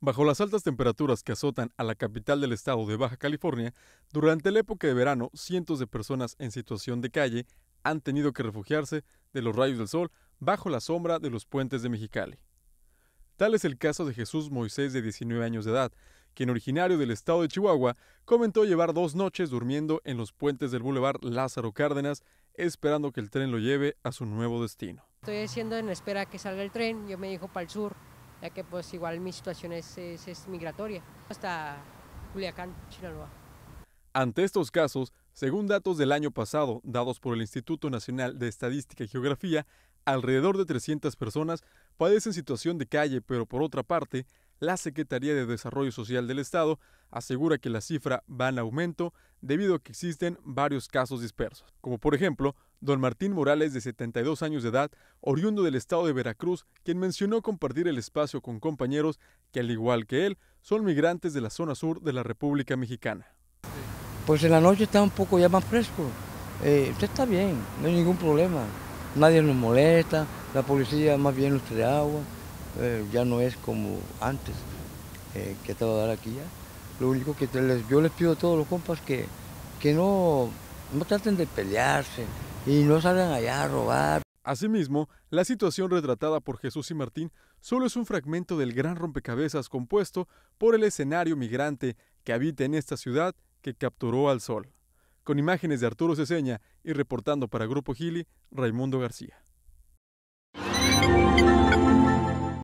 Bajo las altas temperaturas que azotan a la capital del estado de Baja California, durante la época de verano cientos de personas en situación de calle han tenido que refugiarse de los rayos del sol bajo la sombra de los puentes de Mexicali. Tal es el caso de Jesús Moisés de 19 años de edad, quien originario del estado de Chihuahua comentó llevar dos noches durmiendo en los puentes del Boulevard Lázaro Cárdenas esperando que el tren lo lleve a su nuevo destino. Estoy haciendo en espera que salga el tren, yo me dijo para el sur, ya que pues igual mi situación es, migratoria, hasta Culiacán, Sinaloa. Ante estos casos, según datos del año pasado dados por el Instituto Nacional de Estadística y Geografía, alrededor de 300 personas padecen situación de calle, pero por otra parte, la Secretaría de Desarrollo Social del Estado asegura que la cifra va en aumento debido a que existen varios casos dispersos, como por ejemplo don Martín Morales de 72 años de edad, oriundo del estado de Veracruz, quien mencionó compartir el espacio con compañeros que al igual que él son migrantes de la zona sur de la República Mexicana. Pues en la noche está un poco ya más fresco, eh, usted está bien, no hay ningún problema, nadie nos molesta, la policía más bien nos trae agua. Eh, ya no es como antes eh, que te va a dar aquí ya. Lo único que yo les pido a todos los compas que, que no, no traten de pelearse y no salgan allá a robar. Asimismo, la situación retratada por Jesús y Martín solo es un fragmento del gran rompecabezas compuesto por el escenario migrante que habita en esta ciudad que capturó al sol. Con imágenes de Arturo Ceseña y reportando para Grupo Gili, Raimundo García.